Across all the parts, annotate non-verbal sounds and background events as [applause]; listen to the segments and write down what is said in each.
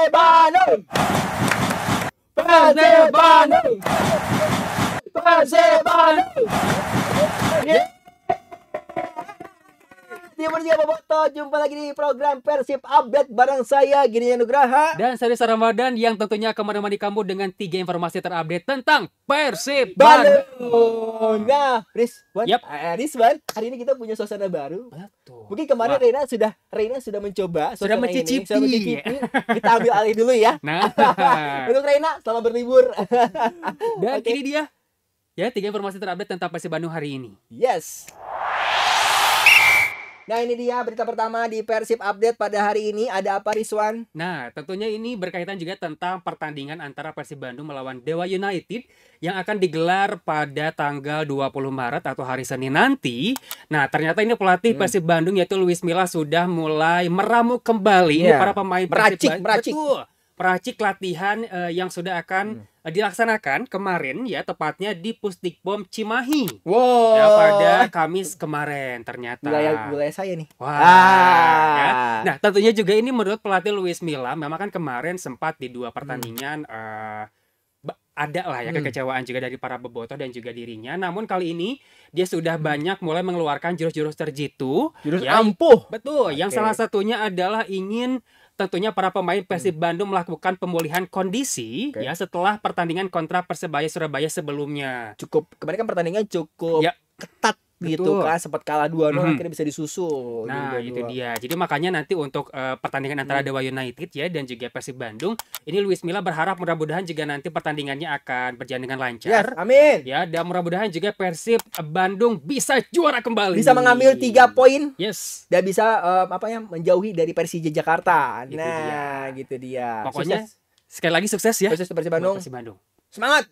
Pazebano! Pazebano! Pazebano! bano. Timur Siapa Boto Jumpa lagi di program Persib Update Bareng saya Gini Nugraha Dan saya Ramadan Yang tentunya akan menemani kamu Dengan tiga informasi terupdate Tentang Persib Bandung Nah Buat yep. uh, eh, buat Hari ini kita punya suasana baru Betul Mungkin kemarin Wah. Reina sudah Reina sudah mencoba Sudah mencicipi, ini. Sudah mencicipi. kita ambil alih dulu ya Nah [laughs] Untuk Reina Selamat berlibur Dan [laughs] okay. ini dia Ya, tiga informasi terupdate tentang Persib Bandung hari ini. Yes. Nah ini dia berita pertama di Persib Update pada hari ini. Ada apa Rizwan? Nah tentunya ini berkaitan juga tentang pertandingan antara Persib Bandung melawan Dewa United yang akan digelar pada tanggal 20 Maret atau hari Senin nanti. Nah ternyata ini pelatih hmm. Persib Bandung yaitu Luis Mila sudah mulai meramu kembali yeah. ini iya. para pemain meracik, Persib Bandung peracik latihan uh, yang sudah akan hmm. Eh, dilaksanakan kemarin ya tepatnya di Pusdikbom Cimahi. Wow. Ya, pada Kamis kemarin ternyata. Wilayah ya, wilayah saya nih. Wah. Ah. Ya. Nah, tentunya juga ini menurut pelatih Luis Mila memang kan kemarin sempat di dua pertandingan hmm. uh, ada lah ya hmm. kekecewaan hmm. juga dari para bobotoh dan juga dirinya. Namun kali ini dia sudah hmm. banyak mulai mengeluarkan jurus-jurus terjitu. Jurus ya, ampuh. Betul. Okay. Yang salah satunya adalah ingin tentunya para pemain Persib hmm. Bandung melakukan pemulihan kondisi okay. ya setelah pertandingan kontra Persebaya Surabaya sebelumnya. Cukup kemarin kan pertandingan cukup ya. ketat gitu Betul. kan sempat kalah dua nol mm. akhirnya bisa disusul. Nah, gitu, itu dia. Jadi makanya nanti untuk uh, pertandingan antara mm. Dewa United ya dan juga Persib Bandung, ini Luis Milla berharap mudah-mudahan juga nanti pertandingannya akan berjalan dengan lancar. Yes, amin. Ya, dan mudah-mudahan juga Persib Bandung bisa juara kembali. Bisa mengambil tiga poin. Yes. Dan bisa um, apa ya menjauhi dari Persija Jakarta. gitu nah, dia. gitu dia. Pokoknya sukses. sekali lagi sukses ya. Sukses Persib Persib Bandung. Semangat.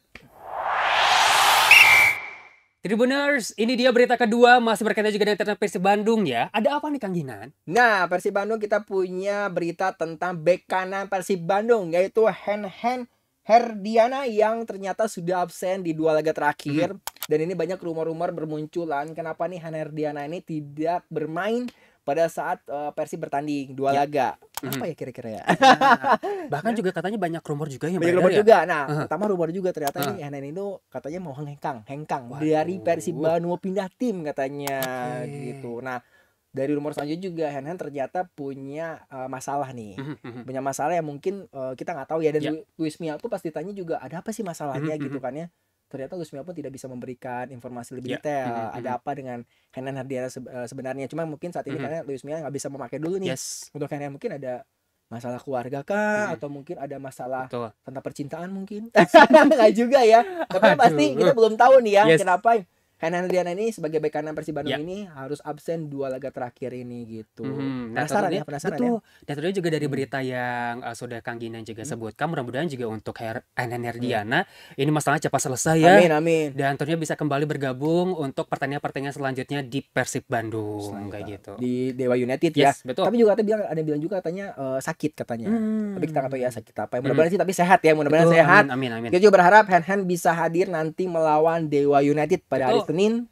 Tribuners, ini dia berita kedua masih berkaitan juga dengan tentang Persib Bandung ya. Ada apa nih Kang Ginan? Nah, Persib Bandung kita punya berita tentang bek kanan Persib Bandung yaitu Hen Hen Herdiana yang ternyata sudah absen di dua laga terakhir. -hmm. Dan ini banyak rumor-rumor bermunculan kenapa nih Haner Diana ini tidak bermain pada saat uh, eh, versi bertanding dua ya. laga. Mm-hmm. Apa ya kira-kira ya? Nah, bahkan juga katanya banyak rumor juga yang banyak rumor ya? juga. Nah, uh-huh. pertama rumor juga ternyata uh-huh. nih Hanen itu katanya mau hengkang, hengkang Waduh. dari versi baru mau pindah tim katanya okay. gitu. Nah, dari rumor selanjutnya juga Hanen ternyata punya uh, masalah nih mm-hmm. punya masalah yang mungkin uh, kita nggak tahu ya dan yeah. Luis Mia tuh pasti tanya juga ada apa sih masalahnya mm-hmm. gitu mhm. kan ya ternyata Lusmia pun tidak bisa memberikan informasi lebih yeah. detail mm -hmm. ada mhm. apa dengan Henan Hardiana eh, sebenarnya cuma mungkin saat ini mm -hmm. karena Lusmia nggak bisa memakai dulu nih yes. untuk Henan mungkin ada masalah keluarga kah hmm. atau mungkin ada masalah Betul. tentang percintaan mungkin [laughs] nggak juga ya tapi kan Aduh. pasti kita belum tahu nih ya yes. kenapa Kanan Riana ini sebagai bek kanan Persib Bandung yeah. ini harus absen dua laga terakhir ini gitu. Hmm, penasaran ya, penasaran betul. ya. Dan tentunya juga dari mhm. berita yang uh, eh, sudah Kang Ginan juga hmm. sebutkan, mudah mudahan juga untuk Her Riana Herdiana hmm. ini masalah cepat selesai ya. Amin amin. Dan tentunya bisa kembali bergabung untuk pertandingan-pertandingan selanjutnya di Persib Bandung Selain kayak gitu. Di Dewa United ya. yes, ya. Betul. Tapi juga ada bilang ada bilang juga katanya uh, sakit katanya. Hmm. Tapi kita nggak tahu ya sakit apa. Ya, hmm. Mudah-mudahan hmm. sih tapi sehat ya, mudah-mudahan sehat. Amin amin amin. Kita juga berharap Hand bisa hadir nanti melawan Dewa United pada betul. hari Senin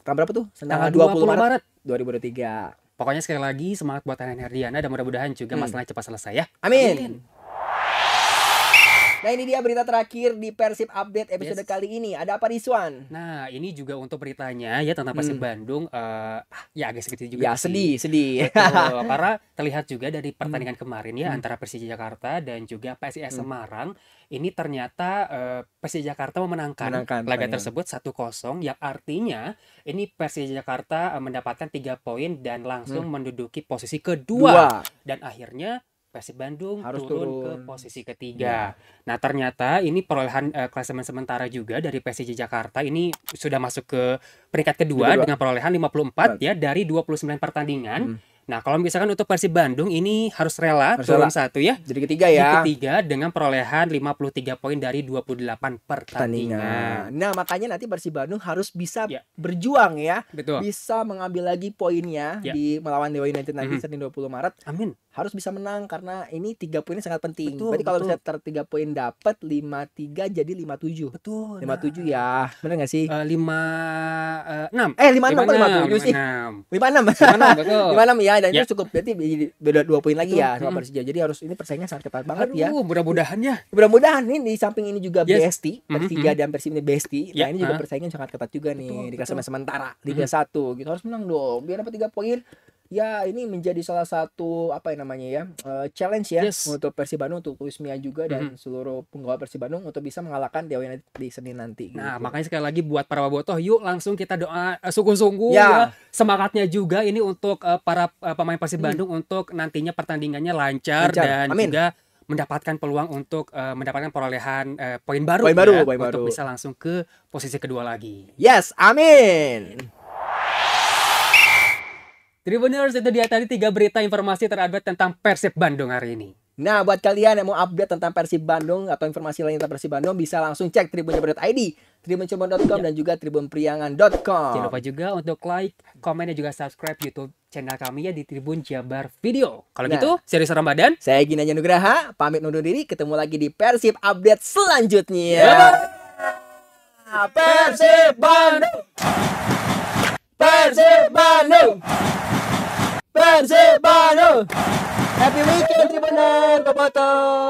tanggal berapa tuh? Tanggal, tanggal 20, 20 Maret, Maret 2023. Pokoknya sekali lagi semangat buat Anen Herdiana dan mudah-mudahan juga hmm. masalahnya cepat selesai ya. Amin. Amin. Nah ini dia berita terakhir di Persib Update episode yes. kali ini. Ada apa Rizwan? Nah ini juga untuk beritanya ya tentang Persib hmm. Bandung. Uh, ya agak sedikit juga. Ya sih. sedih, sedih. Betul. Para [laughs] terlihat juga dari pertandingan hmm. kemarin ya hmm. antara Persib Jakarta dan juga PSIS hmm. Semarang. Ini ternyata uh, eh, Persib Jakarta memenangkan, memenangkan laga tersebut 1-0 yang artinya ini Persib Jakarta eh, mendapatkan tiga poin dan langsung hmm. menduduki posisi kedua Dua. dan akhirnya Persib Bandung harus turun, turun ke posisi ketiga. Ya. Nah ternyata ini perolehan uh, klasemen sementara juga dari PSJ Jakarta ini sudah masuk ke peringkat kedua, kedua. dengan perolehan 54 empat ya dari 29 pertandingan. Hmm Nah, kalau misalkan untuk Persib Bandung ini harus rela harus turun rela. satu ya. Jadi ketiga ya. Jadi ketiga dengan perolehan 53 poin dari 28 pertandingan. pertandingan. Nah, makanya nanti Persib Bandung harus bisa ya. berjuang ya. Betul. Bisa mengambil lagi poinnya ya. di melawan Dewa United nanti mm -hmm. Senin 20 Maret. Amin. Harus bisa menang karena ini tiga poin sangat penting. Betul, Berarti kalau bisa ter tiga poin dapat lima tiga jadi lima tujuh Betul. 57 ya. nah. ya. Benar gak sih? Uh, 5 uh, 6. Eh lima enam 56 56 56 sih? enam lima enam ya. Persija dan ya. itu cukup berarti beda dua poin lagi ya sama Persija. Jadi harus ini persaingan sangat ketat banget ya. Aduh, ya. mudah-mudahan ya. Mudah-mudahan ini di samping ini juga Besti, Persija dan Persib ini BST. Nah, ini ya. juga persaingan sangat ketat juga nih betul, di kelas sementara Liga hmm. 1 gitu harus menang dong biar dapat 3 poin ya ini menjadi salah satu apa ya namanya ya uh, challenge ya yes. untuk Persib Bandung untuk Luis Mia juga dan mm -hmm. seluruh penggawa Persib Bandung untuk bisa mengalahkan Dewa United di Senin nanti. Nah, gitu. Nah makanya sekali lagi buat para bobotoh yuk langsung kita doa uh, sungguh-sungguh ya. ya semangatnya juga ini untuk uh, para uh, pemain Persib mm. Bandung untuk nantinya pertandingannya lancar, lancar. dan Amin. juga mendapatkan peluang untuk uh, mendapatkan perolehan uh, poin baru, poin ya, baru, poin untuk bisa langsung ke posisi kedua lagi. Yes, amin. Tribuners itu dia tadi tiga berita informasi terupdate tentang Persib Bandung hari ini. Nah, buat kalian yang mau update tentang Persib Bandung atau informasi lain tentang Persib Bandung bisa langsung cek Tribunjabar.id, tribuncoba.com dan juga tribunpriangan.com. Jangan lupa juga untuk like, komen dan juga subscribe YouTube channel kami ya di Tribun Jabar Video. Kalau nah, gitu, saya Ramadan. Saya Gina Nugraha, pamit undur diri, ketemu lagi di Persib Update selanjutnya. Ya, Persib Bandung! Persib Bandung! Persebano Happy weekend Tribunan Boboto